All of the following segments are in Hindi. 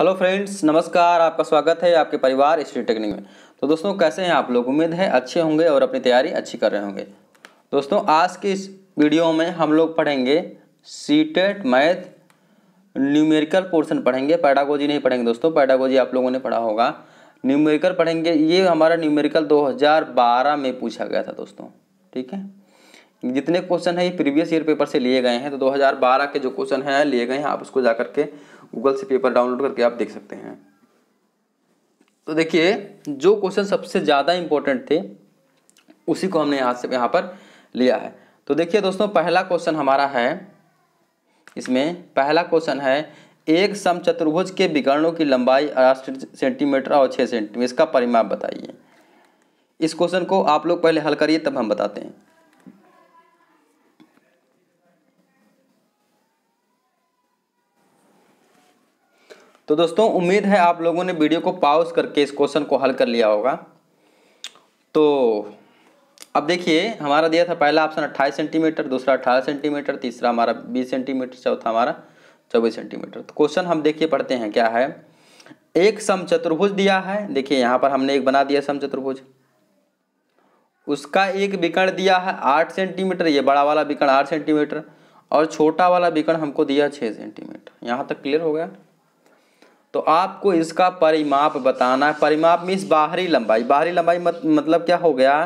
हेलो फ्रेंड्स नमस्कार आपका स्वागत है आपके परिवार स्टडी टेक्निक में तो दोस्तों कैसे हैं आप लोग उम्मीद है अच्छे होंगे और अपनी तैयारी अच्छी कर रहे होंगे दोस्तों आज के इस वीडियो में हम लोग पढ़ेंगे C TET math numerical portion पढ़ेंगे पैडागोजी नहीं पढ़ेंगे दोस्तों पैडागोजी आप लोगों ने पढ़ा होगा न्यूमेरिकल पढ़ेंगे ये हमारा न्यूमेरिकल दो में पूछा गया था दोस्तों ठीक है जितने क्वेश्चन है ये प्रीवियस ईयर पेपर से लिए गए हैं तो 2012 के जो क्वेश्चन है लिए गए हैं आप उसको जा के गूगल से पेपर डाउनलोड करके आप देख सकते हैं तो देखिए जो क्वेश्चन सबसे ज़्यादा इम्पोर्टेंट थे उसी को हमने यहाँ से यहाँ पर लिया है तो देखिए दोस्तों पहला क्वेश्चन हमारा है इसमें पहला क्वेश्चन है एक सम चतुर्भुज के विकर्णों की लंबाई अड़सठ सेंटीमीटर और छः सेंटीमीटर इसका परिमाप बताइए इस क्वेश्चन को आप लोग पहले हल करिए तब हम बताते हैं तो दोस्तों उम्मीद है आप लोगों ने वीडियो को पाउज करके इस क्वेश्चन को हल कर लिया होगा तो अब देखिए हमारा दिया था पहला ऑप्शन अट्ठाईस सेंटीमीटर दूसरा अठारह सेंटीमीटर तीसरा हमारा बीस सेंटीमीटर चौथा हमारा चौबीस सेंटीमीटर तो क्वेश्चन हम देखिए पढ़ते हैं क्या है एक समचतुर्भुज दिया है देखिए यहाँ पर हमने एक बना दिया समचतुर्भुज उसका एक विकर्ण दिया है आठ सेंटीमीटर ये बड़ा वाला विकर्ण आठ सेंटीमीटर और छोटा वाला विकर्ण हमको दिया है छः सेंटीमीटर यहाँ तक क्लियर हो गया तो आपको इसका परिमाप बताना है परिमाप मीन्स बाहरी लंबाई बाहरी लंबाई मत, मतलब क्या हो गया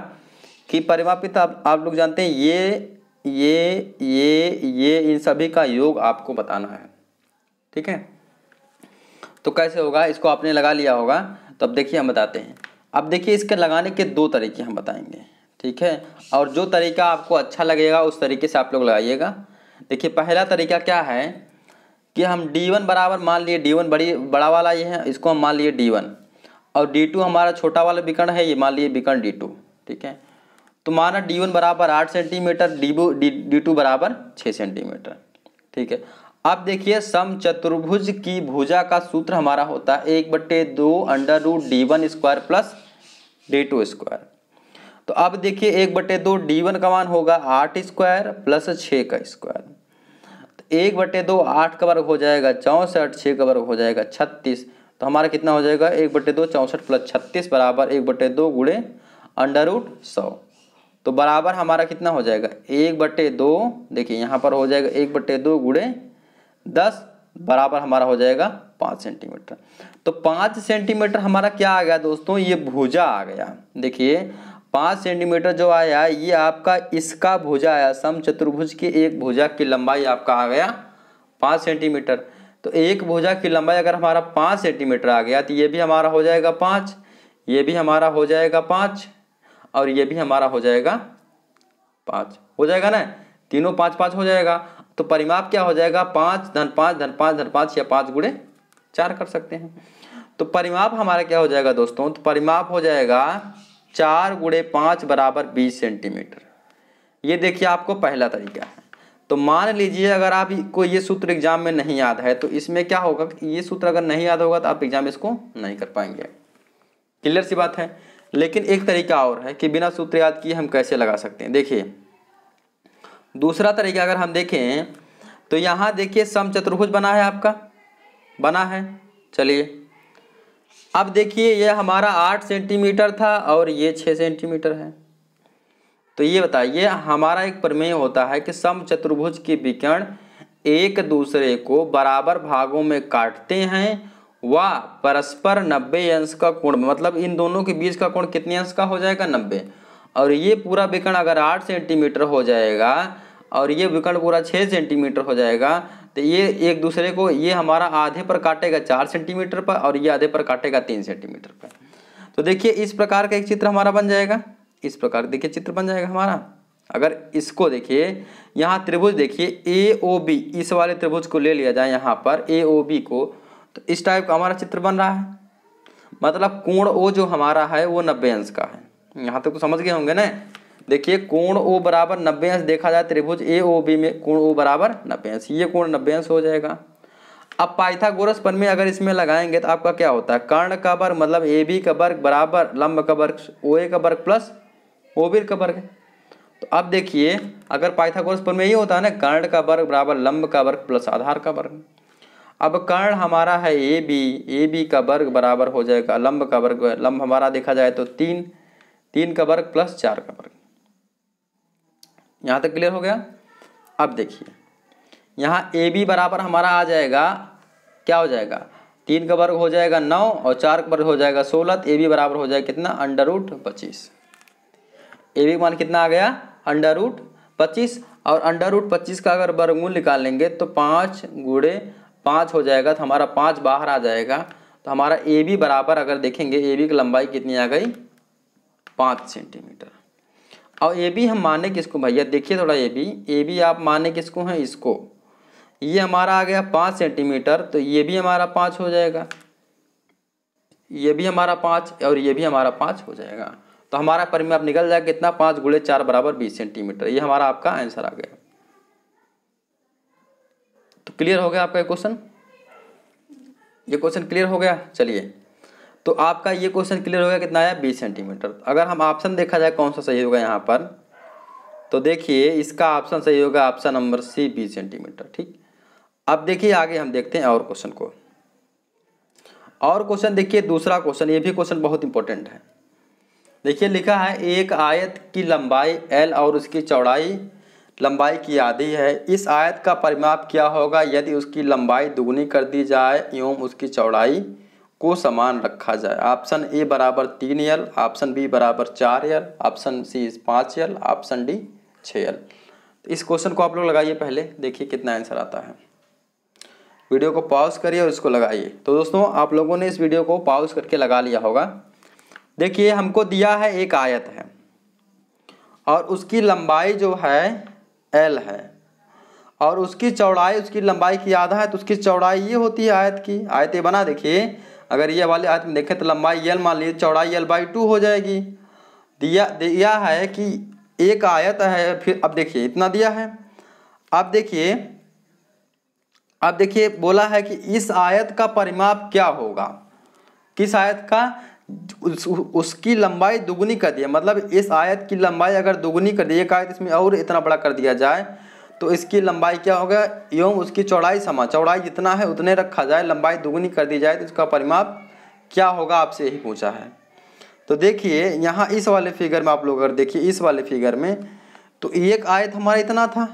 कि परिमाप की आप, आप लोग जानते हैं ये ये ये ये इन सभी का योग आपको बताना है ठीक है तो कैसे होगा इसको आपने लगा लिया होगा तो अब देखिए हम बताते हैं अब देखिए इसके लगाने के दो तरीके हम बताएंगे ठीक है और जो तरीका आपको अच्छा लगेगा उस तरीके से आप लोग लगाइएगा देखिए पहला तरीका क्या है कि हम डी वन बराबर मान लिए डी वन बड़ी बड़ा वाला ये है इसको हम मान लिए डी वन और डी टू हमारा छोटा वाला विकर्ण है ये मान लिए विकर्ण डी टू ठीक है तो माना डी वन बराबर आठ सेंटीमीटर डी बू डी टू बराबर छः सेंटीमीटर ठीक है अब देखिए सम चतुर्भुज की भुजा का सूत्र हमारा होता है एक बट्टे दो under root D one square plus D two square तो अब देखिए एक बट्टे दो डी वन का मान होगा आठ स्क्वायर प्लस छः का स्क्वायर एक बटे दो आठ का वर्ग हो जाएगा चौंसठ छः का वर्ग हो जाएगा छत्तीस तो हमारा कितना हो जाएगा एक बटे दो चौंसठ प्लस छत्तीस बराबर एक बटे दो गुड़े अंडर उड सौ तो बराबर हमारा कितना हो जाएगा एक बटे दो देखिए यहाँ पर हो जाएगा एक बटे दो गुड़े दस बराबर हमारा हो जाएगा पाँच सेंटीमीटर तो पाँच सेंटीमीटर हमारा क्या आ गया दोस्तों ये भुजा आ गया देखिए पाँच सेंटीमीटर जो आया ये आपका इसका भुजा आया सम चतुर्भुज की एक भुजा की लंबाई आपका आ गया पाँच सेंटीमीटर तो एक भुजा की लंबाई अगर हमारा पाँच सेंटीमीटर आ गया तो ये भी हमारा हो जाएगा पाँच ये भी हमारा हो जाएगा पाँच और ये भी हमारा हो जाएगा पाँच हो जाएगा ना तीनों पाँच पाँच हो जाएगा तो परिमाप क्या हो जाएगा पाँच धन पाँच धन पाँच धन पाँच या पाँच गुड़े चार कर सकते हैं तो परिमाप हमारा क्या हो जाएगा दोस्तों तो परिमाप हो जाएगा चार गुड़े पाँच बराबर बीस सेंटीमीटर ये देखिए आपको पहला तरीका है तो मान लीजिए अगर आप को ये सूत्र एग्जाम में नहीं याद है तो इसमें क्या होगा कि ये सूत्र अगर नहीं याद होगा तो आप एग्जाम इसको नहीं कर पाएंगे क्लियर सी बात है लेकिन एक तरीका और है कि बिना सूत्र याद किए हम कैसे लगा सकते हैं देखिए दूसरा तरीका अगर हम देखें तो यहाँ देखिए सम चतुर्भुज बना है आपका बना है चलिए अब देखिए ये हमारा आठ सेंटीमीटर था और ये छः सेंटीमीटर है तो ये बताइए हमारा एक प्रमेय होता है कि सम चतुर्भुज के विकर्ण एक दूसरे को बराबर भागों में काटते हैं व परस्पर नब्बे अंश का कोण मतलब इन दोनों के बीच का कोण कितने अंश का हो जाएगा नब्बे और ये पूरा विकर्ण अगर आठ सेंटीमीटर हो जाएगा और ये विकर्ण पूरा छः सेंटीमीटर हो जाएगा तो ये एक दूसरे को ये हमारा आधे पर काटेगा चार सेंटीमीटर पर और ये आधे पर काटेगा तीन सेंटीमीटर पर तो देखिए इस प्रकार का एक चित्र हमारा बन जाएगा इस प्रकार देखिए चित्र बन जाएगा हमारा अगर इसको देखिए यहाँ त्रिभुज देखिए ए ओ बी इस वाले त्रिभुज को ले लिया जाए यहाँ पर ए ओ बी को तो इस टाइप का हमारा चित्र बन रहा है मतलब कोण ओ जो हमारा है वो नब्बे अंश का है यहाँ तक तो समझ गए होंगे ना देखिए कोण ओ बराबर नब्बे अंश देखा जाए त्रिभुज ए ओ बी में कोण ओ बराबर नब्बे अंश ये कोण नब्बे अंश हो जाएगा अब पाइथागोरस में अगर इसमें लगाएंगे तो आपका क्या होता है कर्ण का वर्ग मतलब ए बी का वर्ग बराबर लंब का वर्ग ओ ए का वर्ग प्लस ओ बी का वर्ग तो अब देखिए अगर पाइथागोरस में ये होता है ना कर्ण का वर्ग बराबर लंब का वर्ग प्लस आधार का वर्ग अब कर्ण हमारा है ए बी ए बी का वर्ग बराबर हो जाएगा लंब का वर्ग लंब हमारा देखा जाए तो तीन तीन का वर्ग प्लस चार का वर्ग यहाँ तक क्लियर हो गया अब देखिए यहाँ ए बी बराबर हमारा आ जाएगा क्या हो जाएगा तीन का वर्ग हो जाएगा नौ और चार का वर्ग हो जाएगा सोलह ए तो बी बराबर हो जाएगा कितना अंडर रूट पच्चीस ए बी का मान कितना आ गया अंडर रूट पच्चीस और अंडर रूट पच्चीस का अगर वर्गमूल निकालेंगे तो पाँच गुड़े पाँच हो जाएगा तो हमारा पाँच बाहर आ जाएगा तो हमारा ए बी बराबर अगर देखेंगे ए बी की लंबाई कितनी आ गई पाँच सेंटीमीटर और ए बी हम माने किसको भैया देखिए थोड़ा ए बी ए बी आप माने किसको हैं इसको ये हमारा आ गया पाँच सेंटीमीटर तो ये भी हमारा पाँच हो जाएगा ये भी हमारा पाँच और ये भी हमारा पाँच हो जाएगा तो हमारा परिमाप निकल जाएगा कितना पाँच गुड़े चार बराबर बीस सेंटीमीटर ये हमारा आपका आंसर आ गया तो क्लियर हो गया आपका क्वेश्चन ये क्वेश्चन क्लियर हो गया चलिए तो आपका ये क्वेश्चन क्लियर होगा कितना आया बीस सेंटीमीटर अगर हम ऑप्शन देखा जाए कौन सा सही होगा यहाँ पर तो देखिए इसका ऑप्शन सही होगा ऑप्शन नंबर सी बीस सेंटीमीटर ठीक अब देखिए आगे हम देखते हैं और क्वेश्चन को और क्वेश्चन देखिए दूसरा क्वेश्चन ये भी क्वेश्चन बहुत इंपॉर्टेंट है देखिए लिखा है एक आयत की लंबाई एल और उसकी चौड़ाई लंबाई की आधी है इस आयत का परिमाप क्या होगा यदि उसकी लंबाई दुगनी कर दी जाए एवं उसकी चौड़ाई को समान रखा जाए ऑप्शन ए बराबर तीन एल ऑप्शन बी बराबर चार एल ऑप्शन सी पाँच एल ऑप्शन डी छः एल तो इस क्वेश्चन को आप लोग लगाइए पहले देखिए कितना आंसर आता है वीडियो को पॉज करिए और इसको लगाइए तो दोस्तों आप लोगों ने इस वीडियो को पॉज करके लगा लिया होगा देखिए हमको दिया है एक आयत है और उसकी लंबाई जो है एल है और उसकी चौड़ाई उसकी लंबाई की आधा है तो उसकी चौड़ाई ये होती है आयत की ये बना देखिए अगर ये वाले आयत में देखें तो लंबाई एल मान लीजिए चौड़ाई एल बाई टू हो जाएगी दिया दिया है कि एक आयत है फिर अब देखिए इतना दिया है अब देखिए अब देखिए बोला है कि इस आयत का परिमाप क्या होगा किस आयत का उस, उसकी लंबाई दुगुनी कर दिया मतलब इस आयत की लंबाई अगर दुगुनी कर दी एक आयत इसमें और इतना बड़ा कर दिया जाए तो इसकी लंबाई क्या होगा एवं उसकी चौड़ाई समा चौड़ाई जितना है उतने रखा जाए लंबाई दुगुनी कर दी जाए तो इसका परिमाप क्या होगा आपसे यही पूछा है तो देखिए यहाँ इस वाले फिगर में आप लोग अगर देखिए इस वाले फिगर में तो एक आयत हमारा इतना था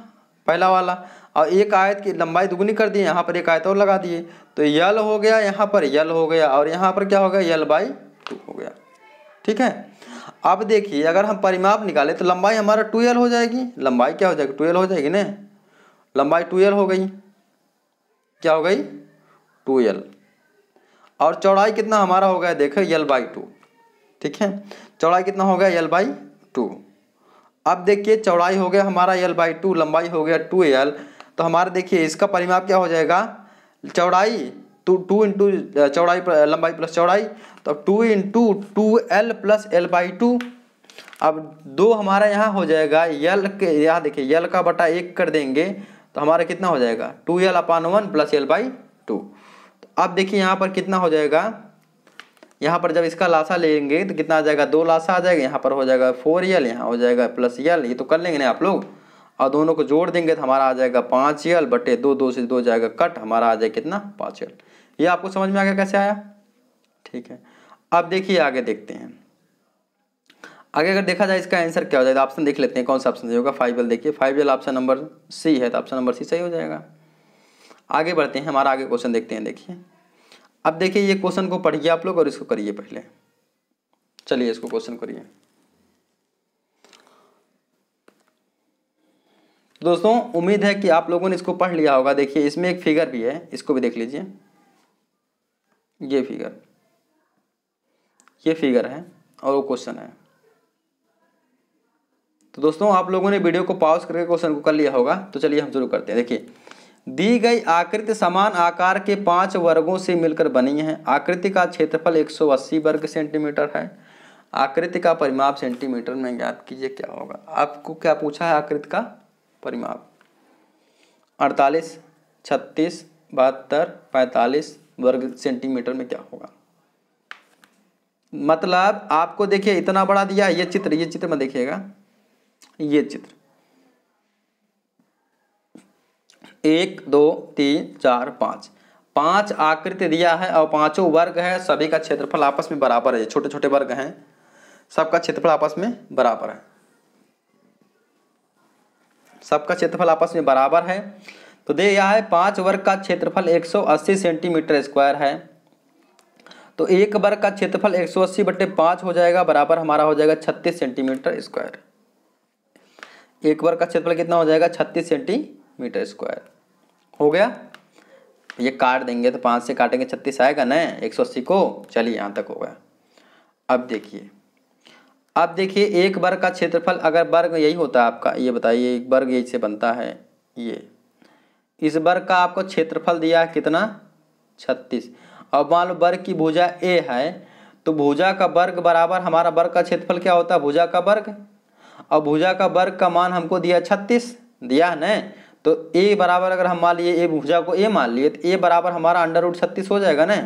पहला वाला और एक आयत की लंबाई दुगुनी कर दी यहाँ पर एक आयत और लगा दिए तो यल हो गया यहाँ पर यल हो गया और यहाँ पर क्या हो गया यल बाई टू हो गया ठीक है अब देखिए अगर हम परिमाप निकालें तो लंबाई हमारा टूएल हो जाएगी लंबाई क्या हो जाएगी टूएल हो जाएगी ना लंबाई टूएल हो गई क्या हो गई टूएल और चौड़ाई कितना हमारा हो गया देखो यल बाई टू ठीक है चौड़ाई कितना हो गया यल बाई टू अब देखिए चौड़ाई हो गया हमारा यल बाई टू लंबाई हो गया टू एल तो हमारा देखिए इसका परिमाप क्या हो जाएगा चौड़ाई तो टू इंटू uh, चौड़ाई uh, लंबाई प्लस चौड़ाई तो अब two into two L plus L by two अब दो हमारा यहाँ हो जाएगा यल के यहाँ देखिए यल का बटा एक कर देंगे तो हमारा कितना हो जाएगा two L upon one plus L by two तो अब देखिए यहाँ पर कितना हो जाएगा यहाँ पर जब इसका लाशा लेंगे तो कितना आ जाएगा दो लाशा आ जाएगा यहाँ पर हो जाएगा फोर यल यहाँ हो जाएगा प्लस यल ये तो कर लेंगे ना आप लोग और दोनों को जोड़ देंगे तो हमारा आ जाएगा पाँच यल बटे दो दो से दो जाएगा कट हमारा आ जाएगा कितना पाँच यल ये आपको समझ में आ गया कैसे आया ठीक है अब देखिए आगे देखते हैं आगे अगर देखा जाए इसका आंसर क्या हो जाएगा ऑप्शन देख लेते हैं कौन सा ऑप्शन सही होगा फाइव एल देखिए five L option number C है तो ऑप्शन नंबर सी सही हो जाएगा आगे बढ़ते हैं हमारा आगे क्वेश्चन देखते हैं देखिए अब देखिए ये क्वेश्चन को पढ़िए आप लोग और इसको करिए पहले चलिए इसको क्वेश्चन करिए तो दोस्तों उम्मीद है कि आप लोगों ने इसको पढ़ लिया होगा देखिए इसमें एक फिगर भी है इसको भी देख लीजिए ये फिगर ये फिगर है और वो क्वेश्चन है तो दोस्तों आप लोगों ने वीडियो को पॉज करके क्वेश्चन को कर लिया होगा तो चलिए हम शुरू करते हैं देखिए दी गई आकृति समान आकार के पांच वर्गों से मिलकर बनी है आकृति का क्षेत्रफल 180 वर्ग सेंटीमीटर है आकृति का परिमाप सेंटीमीटर में ज्ञात कीजिए क्या होगा आपको क्या पूछा है आकृति का परिमाप अड़तालीस छत्तीस बहत्तर पैंतालीस वर्ग सेंटीमीटर में क्या होगा मतलब आपको देखिए इतना बड़ा दिया ये चित्र ये चित्र में देखिएगा ये चित्र एक दो तीन चार पाँच पांच आकृति दिया है और पांचों वर्ग है सभी का क्षेत्रफल आपस में बराबर है छोटे छोटे वर्ग हैं सबका क्षेत्रफल आपस में बराबर है सबका क्षेत्रफल आपस में बराबर है तो दे यह है पाँच वर्ग का क्षेत्रफल 180 सेंटीमीटर स्क्वायर है तो एक वर्ग का क्षेत्रफल 180 बटे पाँच हो जाएगा बराबर हमारा हो जाएगा 36 सेंटीमीटर स्क्वायर एक वर्ग का क्षेत्रफल कितना हो जाएगा 36 सेंटीमीटर स्क्वायर हो गया ये काट देंगे तो पाँच से काटेंगे छत्तीस आएगा ना एक सौ अस्सी को चलिए यहाँ तक हो गया अब देखिए अब देखिए एक वर्ग का क्षेत्रफल अगर वर्ग यही होता है आपका ये बताइए एक वर्ग यही से बनता है ये इस वर्ग का आपको क्षेत्रफल दिया कितना छत्तीस अब मान लो वर्ग की भुजा ए है तो भुजा का वर्ग बराबर हमारा वर्ग का क्षेत्रफल क्या होता है भुजा का वर्ग और भुजा का वर्ग का मान हमको दिया छत्तीस दिया है न तो ए बराबर अगर हम मान लिए ए भुजा को ए मान लिए तो ए बराबर हमारा अंडर रूट छत्तीस हो जाएगा ना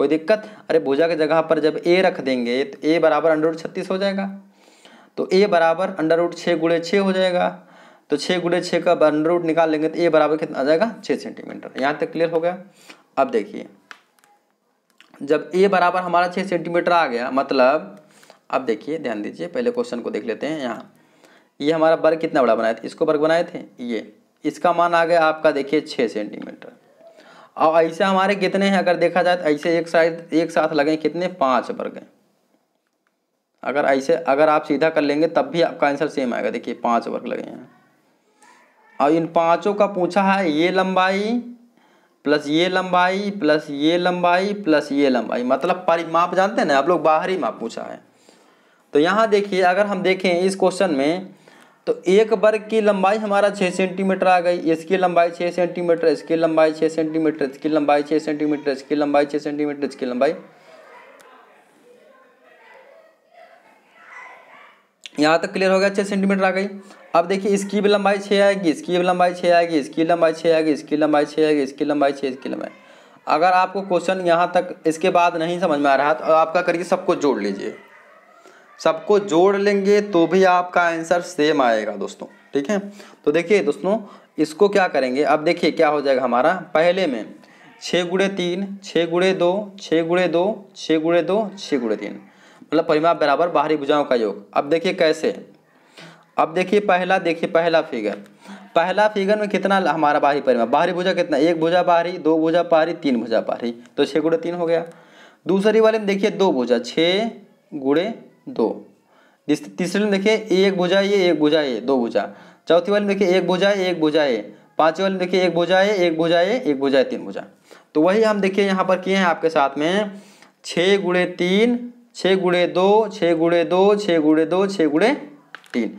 कोई दिक्कत अरे भुजा के जगह पर जब ए रख देंगे तो ए बराबर अंडर रूट छत्तीस हो जाएगा तो ए बराबर अंडर रूट छः गुड़े छः हो जाएगा तो छः गुड़े छः का अंडर रूट निकाल लेंगे तो ए बराबर कितना आ जाएगा छः सेंटीमीटर यहाँ तक क्लियर हो गया अब देखिए जब ए बराबर हमारा छः सेंटीमीटर आ गया मतलब अब देखिए ध्यान दीजिए पहले क्वेश्चन को देख लेते हैं यहाँ ये हमारा वर्ग कितना बड़ा बनाया था इसको वर्ग बनाए थे ये इसका मान आ गया आपका देखिए छः सेंटीमीटर और ऐसे हमारे कितने हैं अगर देखा जाए तो ऐसे एक साइड एक साथ लगे कितने पाँच वर्ग हैं अगर ऐसे अगर आप सीधा कर लेंगे तब भी आपका आंसर सेम आएगा देखिए पाँच वर्ग लगे हैं और इन पाँचों का पूछा है ये लंबाई प्लस ये लंबाई प्लस ये लंबाई प्लस ये लंबाई मतलब परिमाप जानते हैं ना आप लोग बाहरी माप पूछा है तो यहाँ देखिए अगर हम देखें इस क्वेश्चन में तो एक वर्ग की लंबाई हमारा छः सेंटीमीटर आ गई इसकी लंबाई छः सेंटीमीटर इसकी लंबाई छः सेंटीमीटर इसकी लंबाई छः सेंटीमीटर इसकी लंबाई छः सेंटीमीटर इसकी लंबाई यहाँ तक क्लियर हो गया छः सेंटीमीटर आ गई अब देखिए इसकी भी लंबाई छः आएगी इसकी भी लंबाई छः आएगी इसकी लंबाई छः आएगी इसकी लंबाई छः आएगी इसकी लंबाई छः इसकी लंबाई अगर आपको क्वेश्चन यहाँ तक इसके बाद नहीं समझ में आ रहा तो आपका करके सबको जोड़ लीजिए सबको जोड़ लेंगे तो भी आपका आंसर सेम आएगा दोस्तों ठीक है तो देखिए दोस्तों इसको क्या करेंगे अब देखिए क्या हो जाएगा हमारा पहले में छः गुड़े तीन छः गुड़े दो छः गुड़े दो छः गुड़े दो छः गुड़े तीन मतलब परिमाप बराबर बाहरी भुजाओं का योग अब देखिए कैसे अब देखिए पहला देखिए पहला फिगर पहला फिगर में कितना हमारा बाहरी परिमाप बाहरी भुजा कितना एक भुजा बाहरी दो भुजा बाहरी तीन भुजा बाहरी तो छः गुड़े तीन हो गया दूसरी वाले में देखिए दो भुजा छः गुड़े दो तीसरे में देखिए एक भुजा ये एक भुजा ये दो भुजा चौथी वाले में देखिए एक भुजा एक भुजा ये पांचवी वाले में देखिए एक भुजा ये एक भुजा ये एक भुजा तीन भुजा तो वही हम देखिए यहाँ पर किए हैं आपके साथ में छः गुड़े तीन छः गुड़े दो छः गुड़े दो छः गुड़े दो छः गुड़े तीन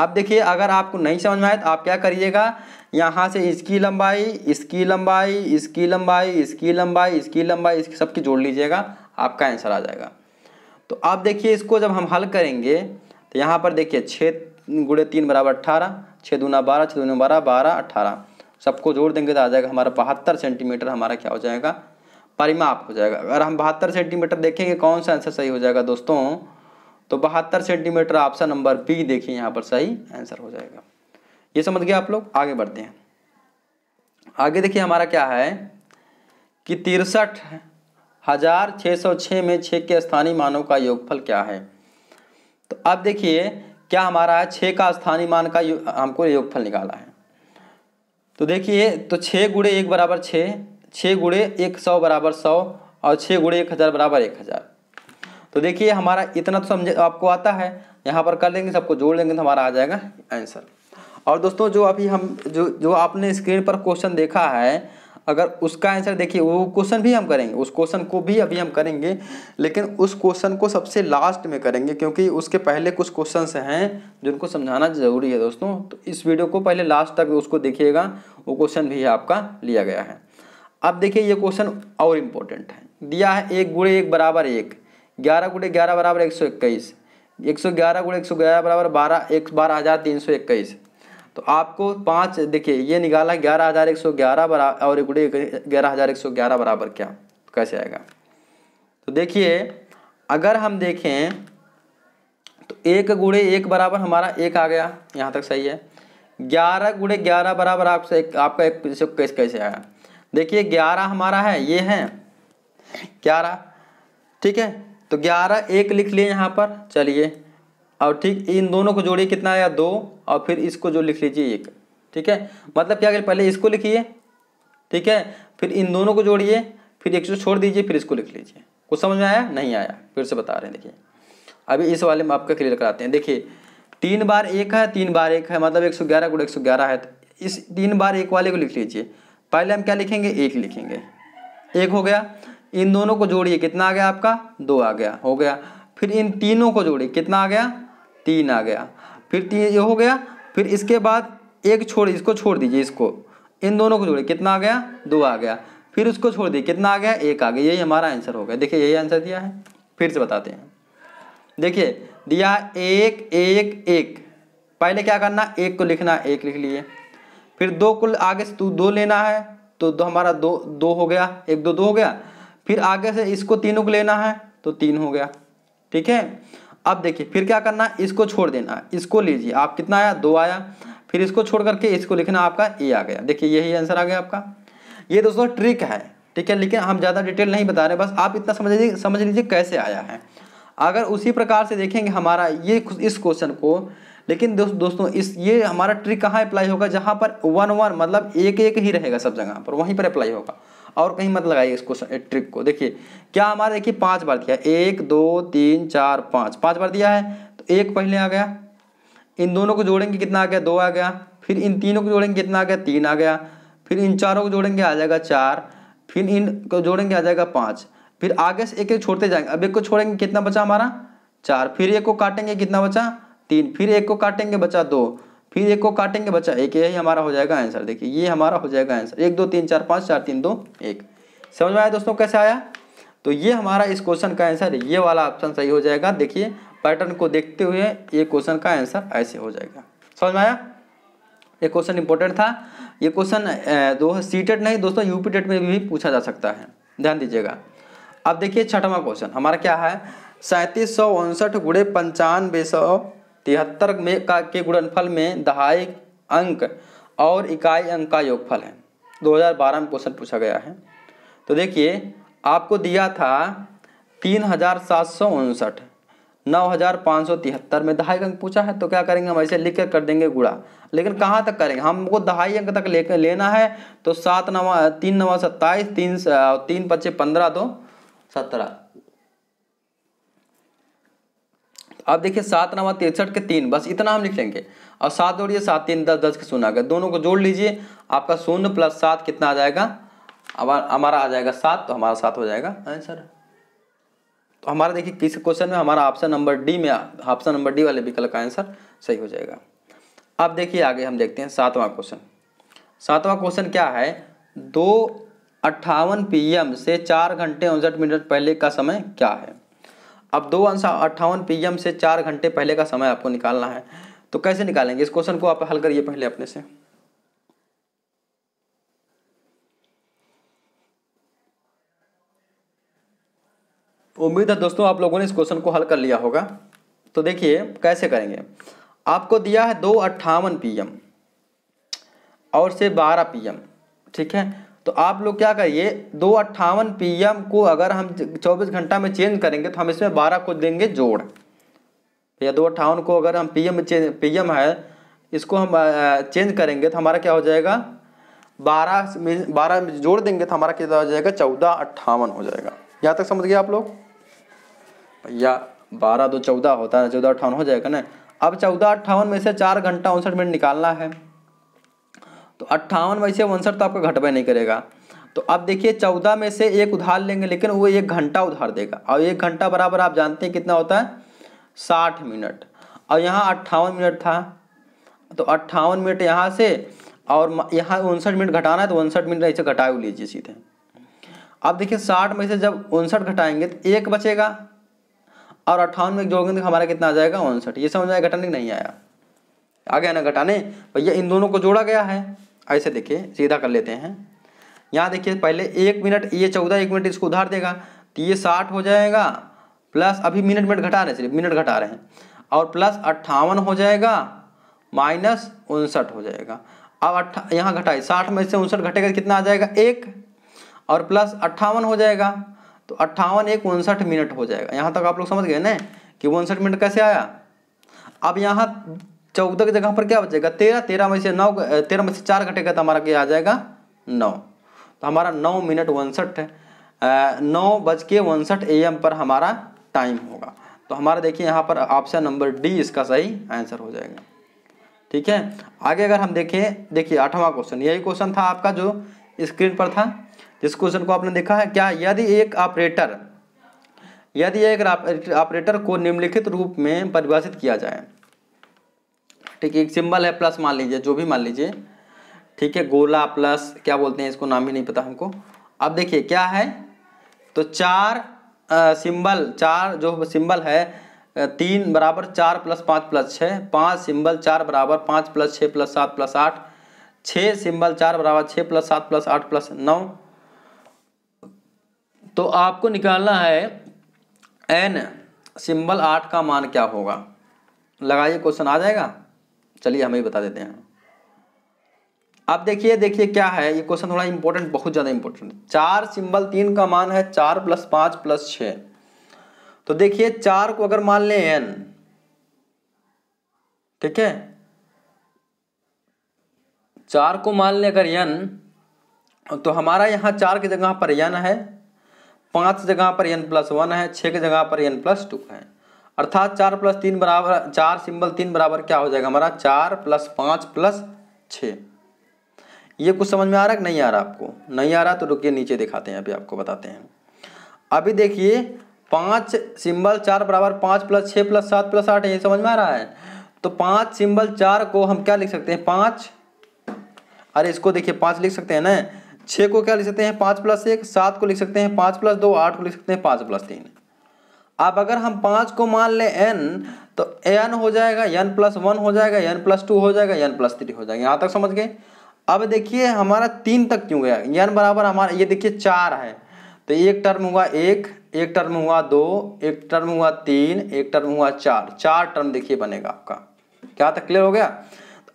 अब देखिए अगर आपको नहीं समझ में आए तो आप क्या करिएगा यहाँ से इसकी लंबाई इसकी लंबाई इसकी लंबाई इसकी लंबाई इसकी लंबाई इसकी सबकी जोड़ लीजिएगा आपका आंसर आ जाएगा तो आप देखिए इसको जब हम हल करेंगे तो यहाँ पर देखिए छः गुड़े तीन बराबर अट्ठारह छः दूना बारह छः दूना बारह बारह अट्ठारह सबको जोड़ देंगे तो आ जाएगा हमारा बहत्तर सेंटीमीटर हमारा क्या हो जाएगा परिमाप हो जाएगा अगर हम बहत्तर सेंटीमीटर देखेंगे कौन सा आंसर सही हो जाएगा दोस्तों तो बहत्तर सेंटीमीटर ऑप्शन नंबर बी देखिए यहाँ पर सही आंसर हो जाएगा ये समझ गए आप लोग आगे बढ़ते हैं आगे देखिए हमारा क्या है कि तिरसठ हजार छः सौ छः में छः के स्थानीय मानों का योगफल क्या है तो अब देखिए क्या हमारा है छः का स्थानीय मान का हमको योगफल निकाला है तो देखिए तो छः गुड़े एक बराबर छः छः गुड़े एक सौ बराबर सौ और छः गुड़े एक हज़ार बराबर एक हज़ार तो देखिए हमारा इतना तो समझ आपको आता है यहाँ पर कर लेंगे सबको जोड़ लेंगे तो हमारा आ जाएगा आंसर और दोस्तों जो अभी हम जो जो आपने स्क्रीन पर क्वेश्चन देखा है अगर उसका आंसर देखिए वो क्वेश्चन भी हम करेंगे उस क्वेश्चन को भी अभी हम करेंगे लेकिन उस क्वेश्चन को सबसे लास्ट में करेंगे क्योंकि उसके पहले कुछ क्वेश्चन हैं जिनको समझाना जरूरी है दोस्तों तो इस वीडियो को पहले लास्ट तक उसको देखिएगा वो क्वेश्चन भी आपका लिया गया है अब देखिए ये क्वेश्चन और इम्पोर्टेंट है दिया है एक गुड़े एक बराबर एक ग्यारह गुड़े ग्यारह बराबर एक सौ इक्कीस एक सौ ग्यारह गुड़े एक सौ ग्यारह बराबर बारह एक बारह हज़ार तीन सौ इक्कीस तो आपको पाँच देखिए ये निकाला ग्यारह हज़ार एक सौ ग्यारह बराबर और एक ग्यारह हज़ार एक सौ ग्यारह बराबर क्या तो कैसे आएगा तो देखिए अगर हम देखें तो एक गुड़े एक बराबर हमारा एक आ गया यहाँ तक सही है ग्यारह गुड़े ग्यारह बराबर आपसे एक आपका एक कैसे कैसे आया देखिए ग्यारह हमारा है ये है ग्यारह ठीक है तो ग्यारह एक लिख लिए यहाँ पर चलिए और ठीक इन दोनों को जोड़िए कितना आया दो और फिर इसको जो लिख लीजिए एक ठीक है मतलब क्या करें पहले इसको लिखिए ठीक है फिर इन दोनों को जोड़िए फिर एक छोड़ दीजिए फिर इसको लिख लीजिए कुछ समझ में आया नहीं आया फिर से बता रहे हैं देखिए अभी इस वाले में आपका क्लियर कराते हैं देखिए तीन बार एक है तीन बार एक है मतलब एक सौ ग्यारह गुड़ एक सौ ग्यारह है तो इस तीन बार एक वाले को लिख लीजिए पहले हम क्या लिखेंगे एक लिखेंगे एक हो गया इन दोनों को जोड़िए कितना आ गया आपका दो आ गया हो गया फिर इन तीनों को जोड़िए कितना आ गया तीन आ गया फिर तीन ये हो गया फिर इसके बाद एक छोड़ इसको छोड़ दीजिए इसको इन दोनों को जोड़िए कितना आ गया दो आ गया फिर उसको छोड़ दिए कितना आ गया एक आ गया यही हमारा आंसर हो गया देखिए यही आंसर दिया है फिर से बताते हैं देखिए दिया एक एक एक पहले क्या करना एक को लिखना एक लिख लिए फिर दो को आगे से तू दो लेना है तो दो हमारा दो दो हो गया एक दो दो हो गया फिर आगे से इसको तीनों को लेना है तो तीन हो गया ठीक है अब देखिए फिर क्या करना है इसको छोड़ देना इसको लीजिए आप कितना आया दो आया फिर इसको छोड़ करके इसको लिखना आपका ए आ गया देखिए यही आंसर आ गया आपका ये दोस्तों ट्रिक है ठीक है लेकिन हम ज़्यादा डिटेल नहीं बता रहे बस आप इतना समझ लीजिए समझ लीजिए कैसे आया है अगर उसी प्रकार से देखेंगे हमारा ये इस क्वेश्चन को लेकिन दोस्त दोस्तों इस ये हमारा ट्रिक कहाँ अप्लाई होगा जहाँ पर वन वन मतलब एक एक ही रहेगा सब जगह पर वहीं पर अप्लाई होगा और कहीं मत लगाइए इसको ट्रिक को देखिए क्या हमारा देखिए पांच बार दिया एक दो तीन चार पाँच पाँच बार दिया है तो एक पहले आ गया इन दोनों को जोड़ेंगे कितना आ गया दो आ गया फिर इन तीनों को जोड़ेंगे कितना आ गया तीन आ गया फिर इन चारों को जोड़ेंगे आ जाएगा चार फिर इन को जोड़ेंगे आ जाएगा पाँच फिर आगे से एक एक छोड़ते जाएंगे अब एक को छोड़ेंगे कितना बचा हमारा चार फिर एक को काटेंगे कितना बचा तीन फिर एक को काटेंगे बचा दो फिर एक को काटेंगे बच्चा एक यही हमारा हो जाएगा आंसर देखिए ये हमारा हो जाएगा आंसर एक दो तीन चार पाँच चार तीन दो एक समझ में आया दोस्तों कैसे आया तो ये हमारा इस क्वेश्चन का आंसर ये वाला ऑप्शन सही हो जाएगा देखिए पैटर्न को देखते हुए ये क्वेश्चन का आंसर ऐसे हो जाएगा समझ में आया ये क्वेश्चन इंपॉर्टेंट था ये क्वेश्चन दो सीटेड नहीं दोस्तों यूपी टेट में भी पूछा जा सकता है ध्यान दीजिएगा अब देखिए छठवां क्वेश्चन हमारा क्या है सैंतीस सौ उनसठ गुड़े पंचानवे सौ तिहत्तर में का के गुणनफल में दहाई अंक और इकाई अंक का योगफल है 2012 में क्वेश्चन पूछा गया है तो देखिए आपको दिया था तीन हज़ार सात सौ उनसठ नौ हज़ार पाँच सौ तिहत्तर में दहाई अंक पूछा है तो क्या करेंगे हम ऐसे लिख कर कर देंगे गुड़ा लेकिन कहाँ तक करेंगे हमको दहाई अंक तक ले लेना है तो सात नवा तीन नवा सत्ताईस तीन तीन पच्चीस पंद्रह दो सत्रह अब देखिए सात नवा तिरसठ के तीन बस इतना हम लिख लेंगे और सात जोड़िए सात तीन दस दस के शून्य आ गए दोनों को जोड़ लीजिए आपका शून्य प्लस सात कितना आ जाएगा अब हमारा आ जाएगा सात तो हमारा सात हो जाएगा आंसर हाँ तो हमारा देखिए किस क्वेश्चन में हमारा ऑप्शन नंबर डी में ऑप्शन नंबर डी वाले विकल्प का आंसर सही हो जाएगा अब देखिए आगे हम देखते हैं सातवां क्वेश्चन सातवां क्वेश्चन क्या है दो अट्ठावन पीएम से चार घंटे उनसठ मिनट पहले का समय क्या है अब दो अंशा अट्ठावन पी से चार घंटे पहले का समय आपको निकालना है तो कैसे निकालेंगे इस क्वेश्चन को आप हल करिए पहले अपने से उम्मीद है दोस्तों आप लोगों ने इस क्वेश्चन को हल कर लिया होगा तो देखिए कैसे करेंगे आपको दिया है दो अट्ठावन पी और से बारह पी ठीक है तो आप लोग क्या करिए दो अट्ठावन पी को अगर हम 24 घंटा में चेंज करेंगे तो हम इसमें 12 को देंगे जोड़ तो या दो अट्ठावन को अगर हम पी एम पी एम है इसको हम चेंज करेंगे तो हमारा क्या हो जाएगा बारह में बारह में जोड़ देंगे तो हमारा कितना हो जाएगा चौदह अट्ठावन हो जाएगा यहाँ तक समझ गए आप लोग भैया बारह दो चौदह होता है चौदह अट्ठावन हो जाएगा ना अब चौदह अट्ठावन में से चार घंटा उनसठ मिनट निकालना है तो अट्ठावन में से उनसठ तो आपका घटबा नहीं करेगा तो अब देखिए चौदह में से एक उधार लेंगे लेकिन वो एक घंटा उधार देगा और एक घंटा बराबर आप जानते हैं कितना होता है साठ मिनट और यहाँ अट्ठावन मिनट था तो अट्ठावन मिनट यहाँ से और यहाँ उनसठ मिनट घटाना है तो उनसठ मिनट ऐसे घटा लीजिए सीधे अब देखिए साठ में से जब उनसठ घटाएंगे तो एक बचेगा और अट्ठावन में जोड़ेंगे तो हमारा कितना आ जाएगा उनसठ ये समझ आया घटाने नहीं आया आ गया ना घटाने भैया इन दोनों को जोड़ा गया है ऐसे देखिए सीधा कर लेते हैं यहाँ देखिए पहले एक मिनट ये चौदह एक मिनट इसको उधार देगा तो ये साठ हो जाएगा प्लस अभी मिनट मिनट घटा रहे हैं सिर्फ मिनट घटा रहे हैं और प्लस अट्ठावन हो जाएगा माइनस उनसठ हो जाएगा अब अट्ठा यहाँ घटाए साठ में से उनसठ घटेगा कितना आ जाएगा एक और प्लस अट्ठावन हो जाएगा तो अट्ठावन एक उनसठ मिनट हो जाएगा यहाँ तक आप लोग समझ गए ना कि उनसठ मिनट कैसे आया अब यहाँ चौदह की जगह पर क्या बचेगा तेरह तेरह में से नौ तेरह में से चार घटेगा तो हमारा क्या आ जाएगा नौ तो हमारा नौ मिनट उनसठ नौ बज के उनसठ ए एम पर हमारा टाइम होगा तो हमारा देखिए यहाँ पर ऑप्शन नंबर डी इसका सही आंसर हो जाएगा ठीक है आगे अगर हम देखें देखिए आठवां क्वेश्चन यही क्वेश्चन था आपका जो स्क्रीन पर था जिस क्वेश्चन को आपने देखा है क्या यदि एक ऑपरेटर यदि एक ऑपरेटर को निम्नलिखित रूप में परिभाषित किया जाए ठीक है एक सिंबल है प्लस मान लीजिए जो भी मान लीजिए ठीक है गोला प्लस क्या बोलते हैं इसको नाम ही नहीं पता हमको अब देखिए क्या है तो चार आ, सिंबल चार जो सिंबल है तीन बराबर चार प्लस पाँच प्लस छः पाँच सिंबल चार बराबर पाँच प्लस छः प्लस सात प्लस आठ छः सिंबल चार बराबर छः प्लस सात प्लस आठ प्लस नौ तो आपको निकालना है एन सिंबल आठ का मान क्या होगा लगाइए क्वेश्चन आ जाएगा चलिए हमें बता देते हैं अब देखिए देखिए क्या है ये क्वेश्चन थोड़ा इंपॉर्टेंट बहुत ज़्यादा इंपॉर्टेंट चार सिंबल तीन का मान है चार प्लस पांच प्लस छ तो देखिए चार को अगर मान लें एन ठीक है चार को मान लें अगर एन तो हमारा यहाँ चार की जगह पर एन है पांच जगह पर एन प्लस वन है छह की जगह पर एन प्लस टू है अर्थात चार प्लस तीन बराबर चार सिंबल तीन बराबर क्या हो जाएगा हमारा चार प्लस पाँच प्लस छः ये कुछ समझ में आ रहा है नहीं आ रहा आपको नहीं आ रहा तो रुकिए नीचे दिखाते हैं अभी आपको बताते हैं अभी देखिए पाँच सिंबल चार बराबर पाँच प्लस छः प्लस सात प्लस आठ ये समझ में आ रहा है तो पाँच सिंबल चार को हम क्या लिख सकते हैं पाँच अरे इसको देखिए पाँच लिख सकते हैं ना छः को क्या लिख सकते हैं पाँच प्लस एक सात को लिख सकते हैं पाँच प्लस दो आठ को लिख सकते हैं पाँच प्लस तीन अब अगर हम पाँच को मान ले एन तो एन हो जाएगा एन प्लस वन हो जाएगा एन प्लस टू हो जाएगा एन प्लस थ्री हो जाएगा यहाँ तक समझ गए अब देखिए हमारा तीन तक क्यों गया एन बराबर हमारा ये देखिए चार है तो एक टर्म हुआ एक एक टर्म हुआ दो एक टर्म हुआ तीन एक टर्म हुआ चार चार टर्म देखिए बनेगा आपका क्या तक क्लियर हो गया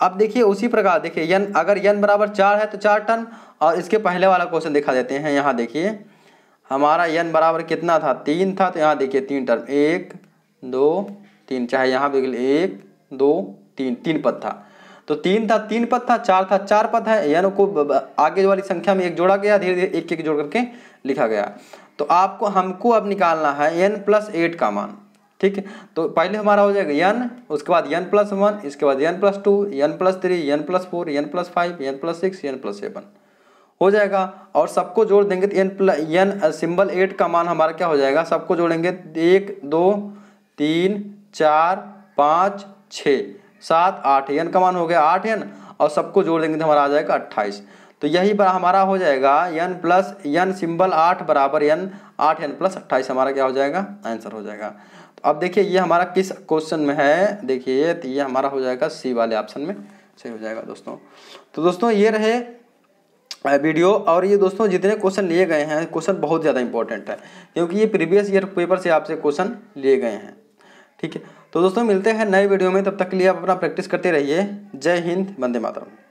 अब देखिए उसी प्रकार देखिए अगर यन बराबर चार है तो चार टर्म और इसके पहले वाला क्वेश्चन दिखा देते हैं यहाँ देखिए हमारा यन बराबर कितना था तीन था तो यहाँ देखिए तीन टर्म एक दो तीन चाहे यहाँ भी एक दो तीन तीन पद था तो तीन था तीन पद था चार था चार पद है यन को आगे वाली संख्या में एक जोड़ा गया धीरे धीरे एक एक जोड़ करके लिखा गया तो आपको हमको अब निकालना है एन प्लस एट का मान ठीक है तो पहले हमारा हो जाएगा यन उसके बाद एन प्लस वन इसके बाद N plus two N plus three N plus four N plus five N plus six N plus seven हो जाएगा और सबको जोड़ देंगे तो N plus N symbol eight का मान हमारा क्या हो जाएगा सबको जोड़ेंगे एक दो तीन चार पाँच छः सात आठ एन का मान हो गया आठ एन और सबको जोड़ देंगे तो हमारा आ जाएगा अट्ठाईस तो यही बार हमारा हो जाएगा एन प्लस एन सिंबल आठ बराबर एन आठ एन प्लस अट्ठाईस हमारा क्या हो जाएगा आंसर हो जाएगा तो अब देखिए ये हमारा किस क्वेश्चन में है देखिए तो ये हमारा हो जाएगा सी वाले ऑप्शन में सही हो जाएगा दोस्तों तो दोस्तों ये रहे वीडियो और ये दोस्तों जितने क्वेश्चन लिए गए हैं क्वेश्चन बहुत ज़्यादा इंपॉर्टेंट है क्योंकि ये प्रीवियस ईयर पेपर से आपसे क्वेश्चन लिए गए हैं ठीक है तो दोस्तों मिलते हैं नए वीडियो में तब तक के लिए आप अपना प्रैक्टिस करते रहिए जय हिंद वंदे मातरम